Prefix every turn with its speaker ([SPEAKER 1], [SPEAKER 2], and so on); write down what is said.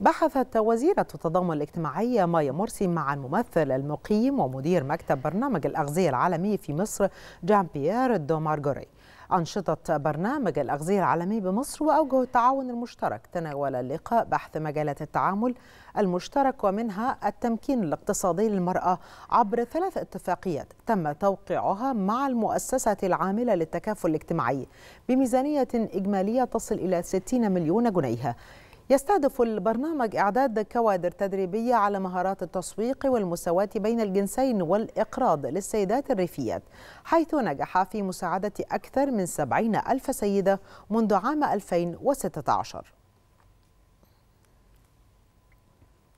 [SPEAKER 1] بحثت وزيرة التضامن الاجتماعي مايا مرسي مع الممثل المقيم ومدير مكتب برنامج الأغذية العالمي في مصر جان بيير مارجوري. أنشطة برنامج الأغذية العالمي بمصر وأوجه التعاون المشترك تناول اللقاء بحث مجالات التعامل المشترك ومنها التمكين الاقتصادي للمرأة عبر ثلاث اتفاقيات تم توقيعها مع المؤسسة العاملة للتكافل الاجتماعي بميزانية إجمالية تصل إلى 60 مليون جنيه يستهدف البرنامج إعداد كوادر تدريبية على مهارات التسويق والمساواة بين الجنسين والإقراض للسيدات الريفيات حيث نجح في مساعدة أكثر من 70 ألف سيدة منذ عام 2016